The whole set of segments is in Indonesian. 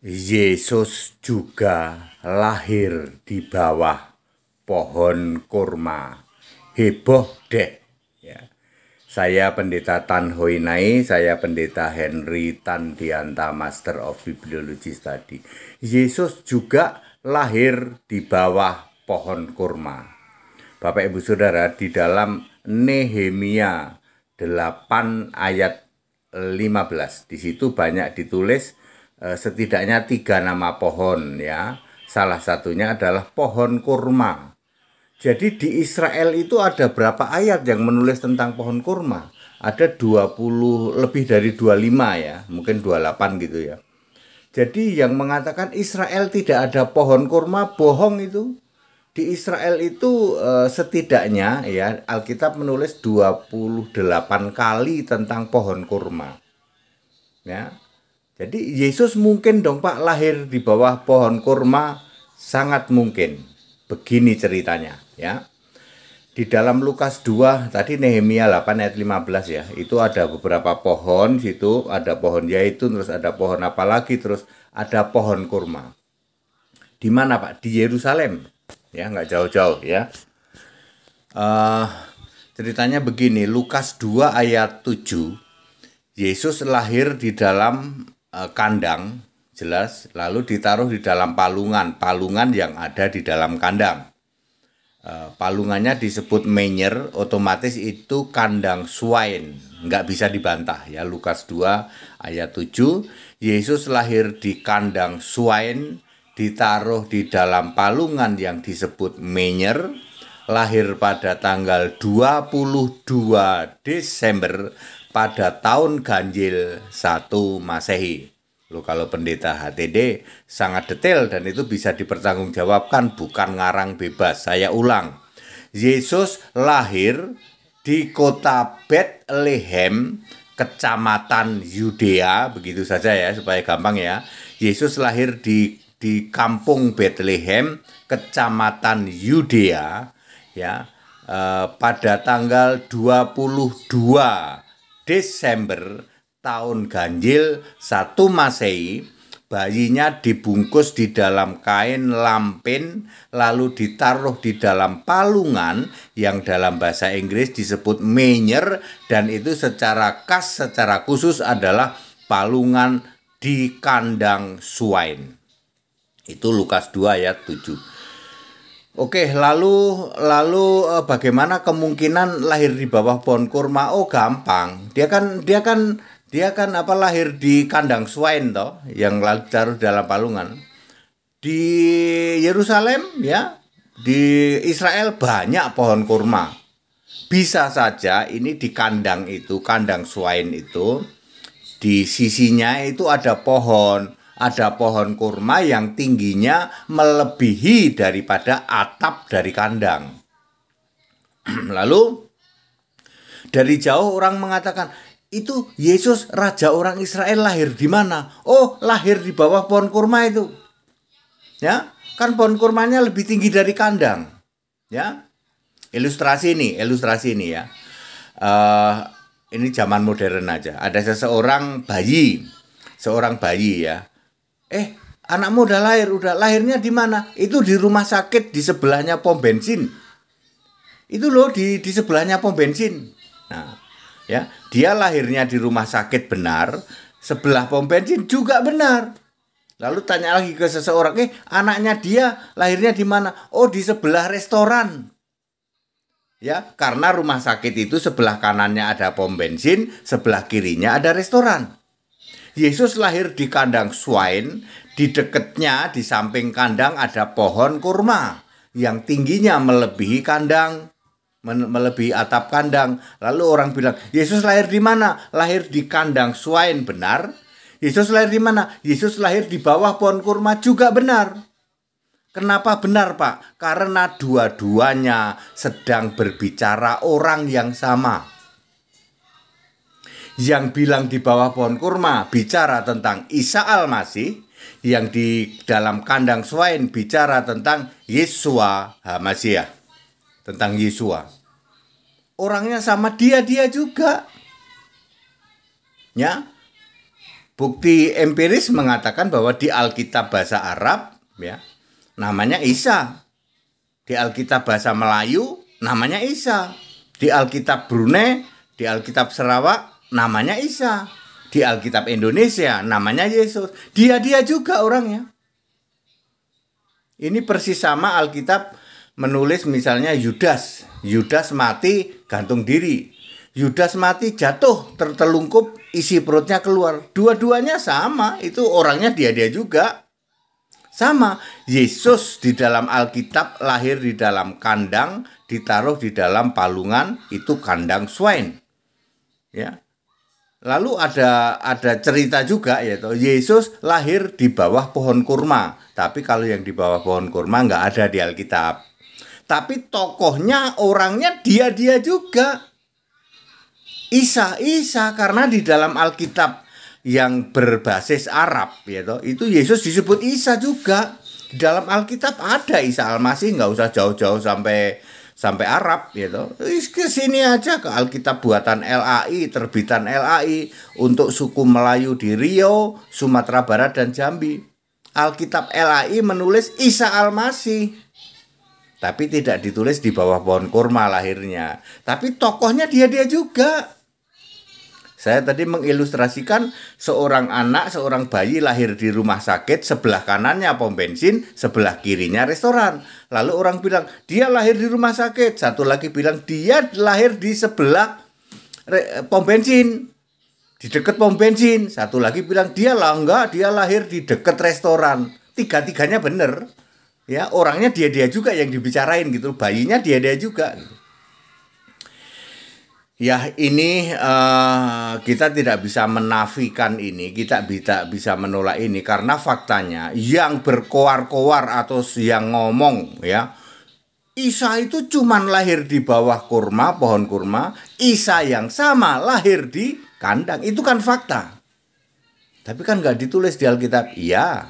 Yesus juga lahir di bawah pohon kurma. Heboh deh Ya. Saya Pendeta Tan Hoinai, saya Pendeta Henry Tan Dianta, Master of Bibliology tadi Yesus juga lahir di bawah pohon kurma. Bapak Ibu Saudara, di dalam Nehemia 8 ayat 15, di situ banyak ditulis Eh, setidaknya tiga nama pohon ya. Salah satunya adalah pohon kurma. Jadi di Israel itu ada berapa ayat yang menulis tentang pohon kurma? Ada 20 lebih dari 25 ya, mungkin 28 gitu ya. Jadi yang mengatakan Israel tidak ada pohon kurma bohong itu. Di Israel itu eh, setidaknya ya Alkitab menulis 28 kali tentang pohon kurma. Ya, jadi Yesus mungkin dong Pak lahir di bawah pohon kurma sangat mungkin. Begini ceritanya ya. Di dalam Lukas 2 tadi Nehemia 8 ayat 15 ya. Itu ada beberapa pohon situ, ada pohon yaitu terus ada pohon apa lagi, terus ada pohon kurma. Di mana Pak? Di Yerusalem. Ya, nggak jauh-jauh ya. Uh, ceritanya begini, Lukas 2 ayat 7 Yesus lahir di dalam Eh, kandang jelas lalu ditaruh di dalam palungan palungan yang ada di dalam kandang eh, palungannya disebut menyer otomatis itu kandang swine nggak bisa dibantah ya Lukas 2 ayat 7 Yesus lahir di kandang swine ditaruh di dalam palungan yang disebut menyer lahir pada tanggal 22 Desember pada tahun Ganjil 1 Masehi. Loh kalau pendeta HTD sangat detail dan itu bisa dipertanggungjawabkan bukan ngarang bebas. Saya ulang. Yesus lahir di kota Bethlehem, kecamatan Yudea, begitu saja ya supaya gampang ya. Yesus lahir di di kampung Bethlehem, kecamatan Yudea ya eh, pada tanggal 22 Desember tahun ganjil satu Masehi bayinya dibungkus di dalam kain lampin lalu ditaruh di dalam palungan yang dalam bahasa Inggris disebut manger dan itu secara khas secara khusus adalah palungan di kandang swine. Itu Lukas 2 ayat 7. Oke, lalu lalu eh, bagaimana kemungkinan lahir di bawah pohon kurma? Oh, gampang. Dia kan dia kan dia kan apa lahir di kandang swain toh yang lalu dalam palungan. Di Yerusalem ya, di Israel banyak pohon kurma. Bisa saja ini di kandang itu, kandang swain itu di sisinya itu ada pohon ada pohon kurma yang tingginya melebihi daripada atap dari kandang. Lalu dari jauh orang mengatakan, "Itu Yesus raja orang Israel lahir di mana?" "Oh, lahir di bawah pohon kurma itu." Ya, kan pohon kurmanya lebih tinggi dari kandang. Ya. Ilustrasi ini, ilustrasi ini ya. Uh, ini zaman modern aja. Ada seseorang bayi, seorang bayi ya, eh anakmu udah lahir udah lahirnya di mana itu di rumah sakit di sebelahnya pom bensin itu loh di di sebelahnya pom bensin nah ya dia lahirnya di rumah sakit benar sebelah pom bensin juga benar lalu tanya lagi ke seseorang eh anaknya dia lahirnya di mana oh di sebelah restoran ya karena rumah sakit itu sebelah kanannya ada pom bensin sebelah kirinya ada restoran Yesus lahir di kandang swain, di dekatnya di samping kandang ada pohon kurma yang tingginya melebihi kandang melebihi atap kandang. Lalu orang bilang, "Yesus lahir di mana?" Lahir di kandang swain benar? Yesus lahir di mana? Yesus lahir di bawah pohon kurma juga benar. Kenapa benar, Pak? Karena dua-duanya sedang berbicara orang yang sama yang bilang di bawah pohon kurma bicara tentang Isa Al-Masih, yang di dalam kandang swain bicara tentang Yesua Hamasiah, tentang Yesua. Orangnya sama dia-dia juga. Ya. Bukti empiris mengatakan bahwa di Alkitab bahasa Arab ya, namanya Isa. Di Alkitab bahasa Melayu namanya Isa. Di Alkitab Brunei, di Alkitab Sarawak namanya Isa. Di Alkitab Indonesia namanya Yesus. Dia-dia juga orangnya. Ini persis sama Alkitab menulis misalnya Yudas. Yudas mati gantung diri. Yudas mati jatuh tertelungkup isi perutnya keluar. Dua-duanya sama, itu orangnya dia-dia juga. Sama, Yesus di dalam Alkitab lahir di dalam kandang, ditaruh di dalam palungan, itu kandang swine. Ya, Lalu ada ada cerita juga yaitu Yesus lahir di bawah pohon kurma. Tapi kalau yang di bawah pohon kurma nggak ada di Alkitab. Tapi tokohnya orangnya dia-dia juga. Isa-isa karena di dalam Alkitab yang berbasis Arab yaitu itu Yesus disebut Isa juga. Di dalam Alkitab ada Isa Almasih nggak usah jauh-jauh sampai sampai Arab gitu. Ke sini aja ke Alkitab buatan LAI, terbitan LAI untuk suku Melayu di Rio, Sumatera Barat dan Jambi. Alkitab LAI menulis Isa Almasih. Tapi tidak ditulis di bawah pohon kurma lahirnya. Tapi tokohnya dia-dia juga. Saya tadi mengilustrasikan seorang anak, seorang bayi lahir di rumah sakit, sebelah kanannya pom bensin, sebelah kirinya restoran. Lalu orang bilang, dia lahir di rumah sakit. Satu lagi bilang, dia lahir di sebelah pom bensin. Di dekat pom bensin. Satu lagi bilang, dia lah enggak, dia lahir di dekat restoran. Tiga-tiganya benar. Ya, orangnya dia-dia juga yang dibicarain gitu, bayinya dia-dia juga gitu. Ya, ini uh, kita tidak bisa menafikan ini, kita tidak bisa menolak ini karena faktanya yang berkoar-koar atau yang ngomong ya, Isa itu cuman lahir di bawah kurma, pohon kurma, Isa yang sama lahir di kandang. Itu kan fakta. Tapi kan nggak ditulis di Alkitab. Iya,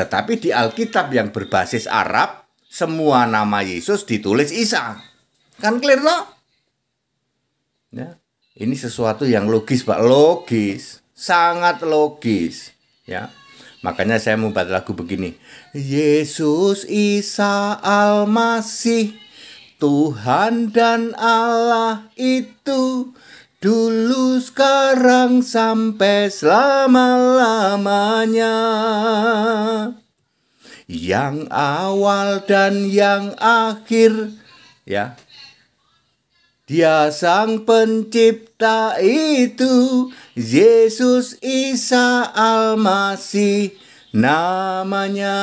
tetapi di Alkitab yang berbasis Arab, semua nama Yesus ditulis Isa. Kan clear loh? Ya. Ini sesuatu yang logis, Pak. Logis. Sangat logis, ya. Makanya saya membuat lagu begini. Yesus Isa Al-Masih Tuhan dan Allah itu dulu sekarang sampai selama-lamanya yang awal dan yang akhir ya dia sang pencipta itu Yesus Isa Almasih namanya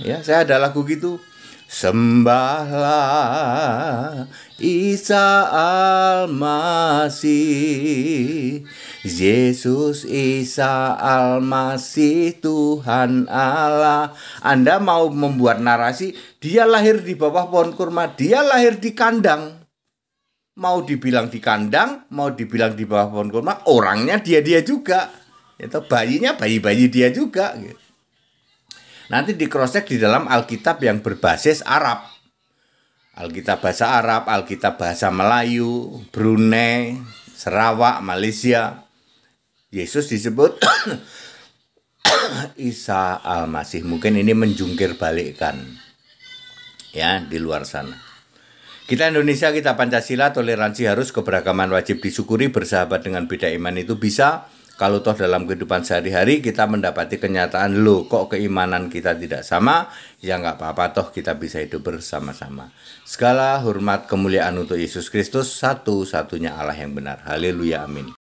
ya saya ada lagu gitu Sembahlah Isa Almasih Yesus Isa Almasih Tuhan Allah Anda mau membuat narasi Dia lahir di bawah pohon kurma Dia lahir di kandang mau dibilang di kandang, mau dibilang di bawah pohon kurma, orangnya dia-dia juga. Itu ya bayinya bayi-bayi dia juga gitu. Nanti di cross check di dalam Alkitab yang berbasis Arab. Alkitab bahasa Arab, Alkitab bahasa Melayu, Brunei, Sarawak, Malaysia. Yesus disebut Isa Al-Masih. Mungkin ini menjungkir balikkan ya di luar sana. Kita Indonesia, kita Pancasila, toleransi harus keberagaman wajib disyukuri, bersahabat dengan beda iman itu bisa kalau toh dalam kehidupan sehari-hari kita mendapati kenyataan lo kok keimanan kita tidak sama ya nggak apa-apa toh kita bisa hidup bersama-sama segala hormat kemuliaan untuk Yesus Kristus satu-satunya Allah yang benar haleluya amin